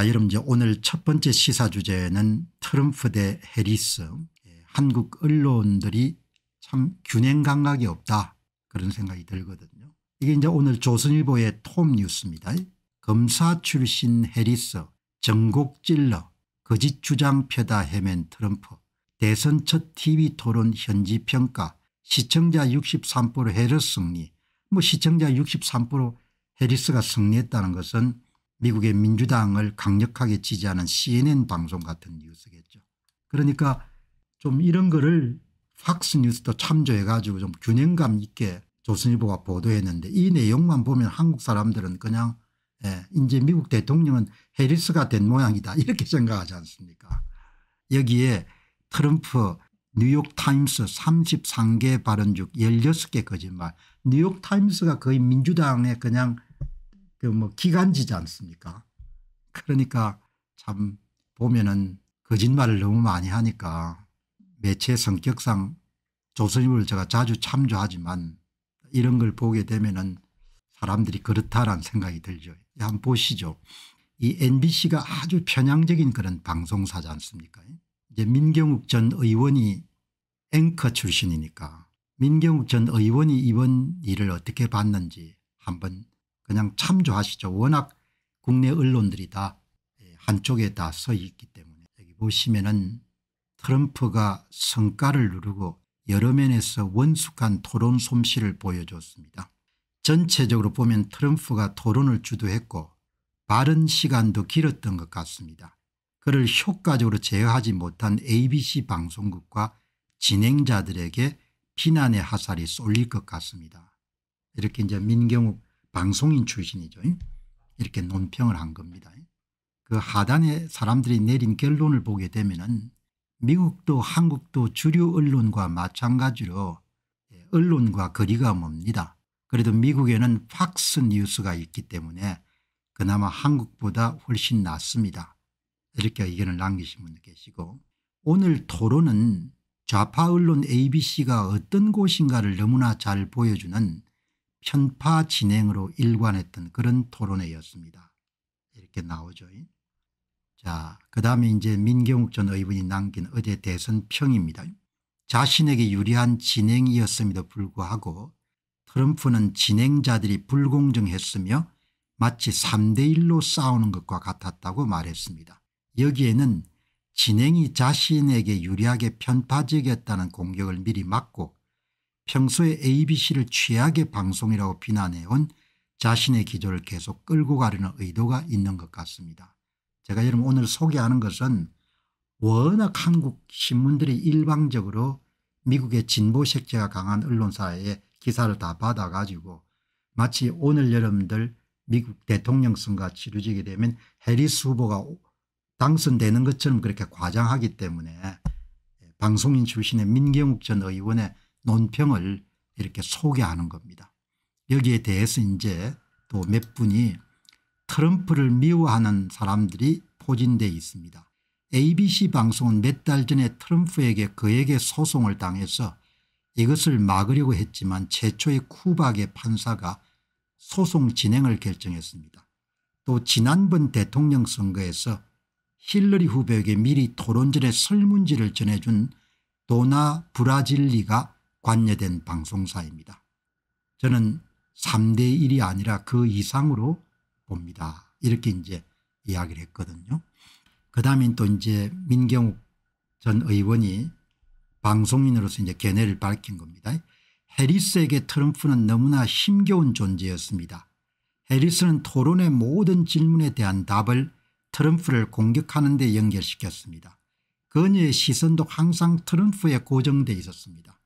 자 여러분 이제 오늘 첫 번째 시사 주제는 트럼프 대 해리스 예, 한국 언론들이 참 균형 감각이 없다 그런 생각이 들거든요. 이게 이제 오늘 조선일보의 톰 뉴스입니다. 검사 출신 해리스 전곡질러 거짓 주장 펴다 헤맨 트럼프 대선 첫 tv 토론 현지 평가 시청자 63% 해리스 승리 뭐 시청자 63% 해리스가 승리했다는 것은 미국의 민주당을 강력하게 지지하는 cnn 방송 같은 뉴스겠죠. 그러니까 좀 이런 거를 팍스뉴스도 참조해 가지고 좀 균형감 있게 조선일보가 보도했는데 이 내용만 보면 한국 사람들은 그냥 예, 이제 미국 대통령은 해리스가 된 모양이다 이렇게 생각하지 않습니까 여기에 트럼프 뉴욕타임스 33개 발언 중 16개 거짓말 뉴욕타임스가 거의 민주당의 그냥 그뭐 기간지지 않습니까 그러니까 참 보면은 거짓말을 너무 많이 하니까 매체 성격상 조선일보를 제가 자주 참조하지만 이런 걸 보게 되면은 사람들이 그렇다라는 생각이 들죠. 예, 한번 보시죠. 이 MBC가 아주 편향적인 그런 방송사지 않습니까 이제 민경욱 전 의원이 앵커 출신이니까 민경욱 전 의원이 이번 일을 어떻게 봤는지 한번 그냥 참조하시죠. 워낙 국내 언론들이 예, 다 한쪽에 다 서 있기 때문에 여기 보시면은 트럼프가 성과를 누르고 여러 면에서 원숙한 토론 솜씨를 보여줬습니다. 전체적으로 보면 트럼프가 토론을 주도했고 바른 시간도 길었던 것 같습니다. 그를 효과적으로 제어하지 못한 abc 방송국과 진행자들에게 비난의 화살이 쏠릴 것 같습니다. 이렇게 이제 민경욱 방송인 출신이죠. 이렇게 논평을 한 겁니다. 그하단에 사람들이 내린 결론을 보게 되면 미국도 한국도 주류 언론과 마찬가지로 예, 언론과 거리가 멉니다. 그래도 미국에는 팍스 뉴스가 있기 때문에 그나마 한국보다 훨씬 낫습니다. 이렇게 의견을 남기신 분도 계시고 오늘 토론은 좌파 언론 abc가 어떤 곳인가를 너무나 잘 보여주는 편파 진행으로 일관했던 그런 토론회였습니다. 이렇게 나오죠. 자, 그 다음에 이제 민경욱 전 의원이 남긴 어제 대선 평입니다. 자신에게 유리한 진행이었음에도 불구하고 트럼프는 진행자들이 불공정했으며 마치 3대1로 싸우는 것과 같았다고 말했습니다. 여기에는 진행이 자신에게 유리하게 편파적이었다는 공격을 미리 막고 평소에 abc를 최악의 방송이라고 비난해온 자신의 기조를 계속 끌고 가려는 의도가 있는 것 같습니다. 제가 여러분 오늘 소개하는 것은 워낙 한국 신문들이 일방적으로 미국의 진보 색채가 강한 언론사의 기사를 다 받아가지고 마치 오늘 여러분들 미국 대통령 선거가 치루지게 되면 해리스 후보가 당선되는 것처럼 그렇게 과장하기 때문에 방송인 출신의 민경욱 전 의원의 논평을 이렇게 소개하는 겁니다. 여기에 대해서 이제 또 몇 분이 트럼프를 미워하는 사람들이 포진돼 있습니다. abc 방송은 몇 달 전에 트럼프에게 그에게 소송을 당해서 이것을 막으려고 했지만 최초의 쿠박의 판사가 소송 진행을 결정했습니다. 또 지난번 대통령 선거에서 힐러리 후보에게 미리 토론전에 설문지를 전해준 도나 브라질리가 관여된 방송사입니다. 저는 3대 1이 아니라 그 이상으로 봅니다. 이렇게 이제 이야기를 했거든요. 그 다음엔 또 이제 민경욱 전 의원이 방송인으로서 이제 견해를 밝힌 겁니다. 해리스에게 트럼프는 너무나 힘겨운 존재였습니다. 해리스는 토론의 모든 질문에 대한 답을 트럼프를 공격하는 데 연결시켰습니다. 그녀의 시선도 항상 트럼프에 고정되어 있었습니다.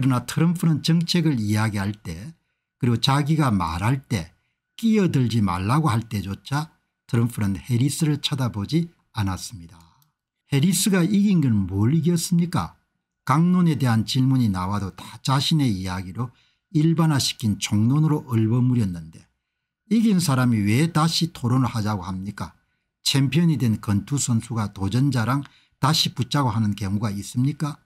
그러나 트럼프는 정책을 이야기할 때 그리고 자기가 말할 때 끼어들지 말라고 할 때조차 트럼프는 해리스를 쳐다보지 않았습니다. 해리스가 이긴 건 뭘 이겼습니까 강론에 대한 질문이 나와도 다 자신의 이야기로 일반화시킨 종론으로 얼버무렸는데 이긴 사람이 왜 다시 토론을 하자고 합니까 챔피언이 된 건투 선수가 도전자랑 다시 붙자고 하는 경우가 있습니까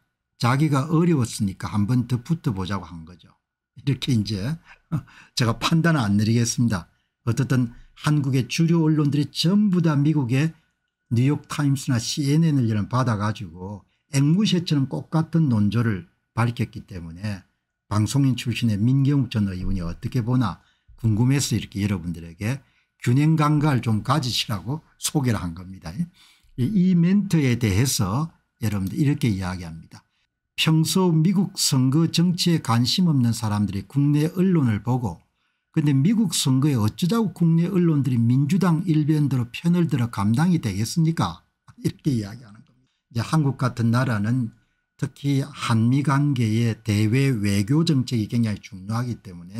자기가 어려웠으니까 한 번 더 붙어보자고 한 거죠. 이렇게 이제 제가 판단을 안 내리겠습니다. 어떻든 한국의 주류 언론들이 전부 다 미국의 뉴욕타임스나 cnn을 이런 받아가지고 앵무새처럼 똑같은 논조를 밝혔기 때문에 방송인 출신의 민경욱 전 의원이 어떻게 보나 궁금해서 이렇게 여러분들에게 균형 감각을 좀 가지시라고 소개를 한 겁니다. 이 멘트에 대해서 여러분들 이렇게 이야기합니다. 평소 미국 선거 정치에 관심 없는 사람들이 국내 언론을 보고 근데 미국 선거에 어쩌자고 국내 언론들이 민주당 일변대로 편을 들어 감당이 되겠습니까 이렇게 이야기하는 겁니다. 이제 한국 같은 나라는 특히 한미 관계의 대외 외교 정책이 굉장히 중요하기 때문에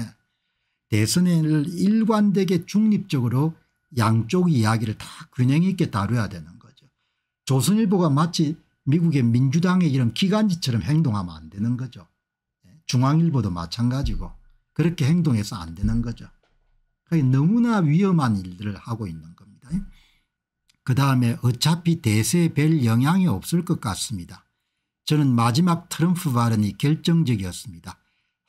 대선을 일관되게 중립적으로 양쪽 이야기를 다 균형 있게 다뤄야 되는 거죠. 조선일보가 마치 미국의 민주당의 이런 기관지처럼 행동하면 안 되는 거죠. 예, 중앙일보도 마찬가지고 그렇게 행동해서 안 되는 거죠. 너무나 위험한 일들을 하고 있는 겁니다. 예. 그 다음에 어차피 대세에 별 영향이 없을 것 같습니다. 저는 마지막 트럼프 발언이 결정적이었습니다.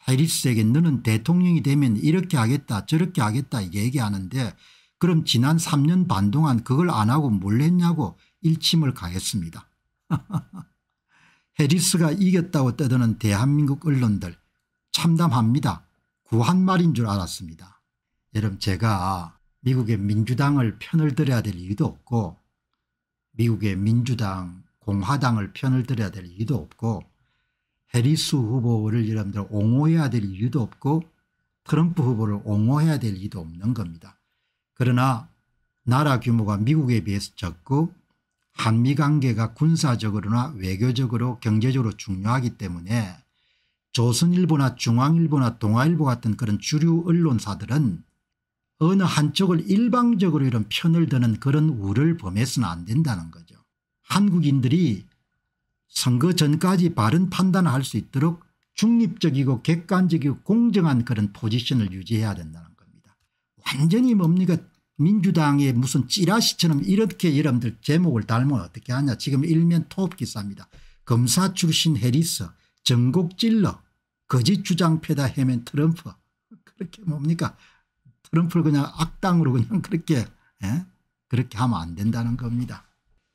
해리스에게 너는 대통령이 되면 이렇게 하겠다 저렇게 하겠다 얘기하는데 그럼 지난 3년 반 동안 그걸 안 하고 뭘 했냐고 일침을 가했습니다. 해리스가 이겼다고 떠드는 대한민국 언론들 참담합니다. 구한 말인 줄 알았습니다. 여러분 제가 미국의 민주당을 편을 들어야 될 이유도 없고 미국의 민주당 공화당을 편을 들어야 될 이유도 없고 해리스 후보를 여러분들 옹호해야 될 이유도 없고 트럼프 후보를 옹호해야 될 이유도 없는 겁니다. 그러나 나라 규모가 미국에 비해서 적고 한미 관계가 군사적으로나 외교적으로 경제적으로 중요하기 때문에 조선일보나 중앙일보나 동아일보 같은 그런 주류 언론사들은 어느 한쪽을 일방적으로 이런 편을 드는 그런 우를 범해서는 안 된다는 거죠. 한국인들이 선거 전까지 바른 판단을 할 수 있도록 중립적이고 객관적이고 공정한 그런 포지션을 유지해야 된다는 겁니다. 완전히 뭡니까 민주당의 무슨 찌라시처럼 이렇게 여러분들 제목을 달면 어떻게 하냐 지금 일면 톱 기사입니다. 검사 출신 해리스 전국 찔러 거짓 주장패다 해면 트럼프 그렇게 뭡니까 트럼프를 그냥 악당으로 그냥 그렇게 에? 예? 그렇게 하면 안 된다는 겁니다.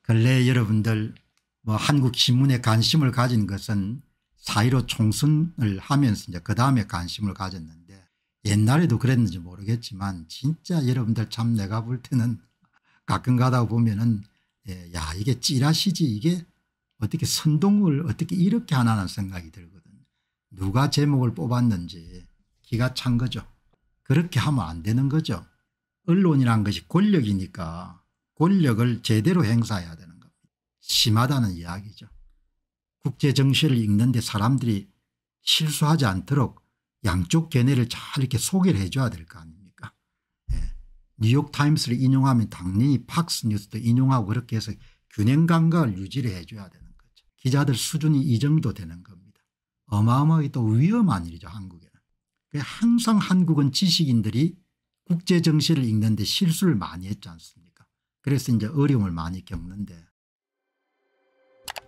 근래 여러분들 뭐 한국 신문에 관심을 가진 것은 사1 5 총선을 하면서 이제 그 다음에 관심을 가졌는데 옛날에도 그랬는지 모르겠지만 진짜 여러분들 참 내가 볼 때는 가끔 가다 보면은 예, 야 이게 찌라시지 이게 어떻게 선동을 어떻게 이렇게 하나 는 생각이 들거든 누가 제목을 뽑았는지 기가 찬 거죠. 그렇게 하면 안 되는 거죠. 언론이란 것이 권력이니까 권력을 제대로 행사해야 되는 겁니다. 심하다는 이야기죠. 국제정세를 읽는데 사람들이 실수하지 않도록 양쪽 견해를 잘 이렇게 소개를 해줘야 될 거 아닙니까 예. 뉴욕타임스를 인용하면 당연히 팍스뉴스도 인용하고 그렇게 해서 균형감각을 유지를 해줘야 되는 거죠. 기자들 수준이 이 정도 되는 겁니다. 어마어마하게 또 위험한 일이죠 한국에는. 항상 한국은 지식인들이 국제정세를 읽는데 실수를 많이 했지 않습니까 그래서 이제 어려움을 많이 겪는데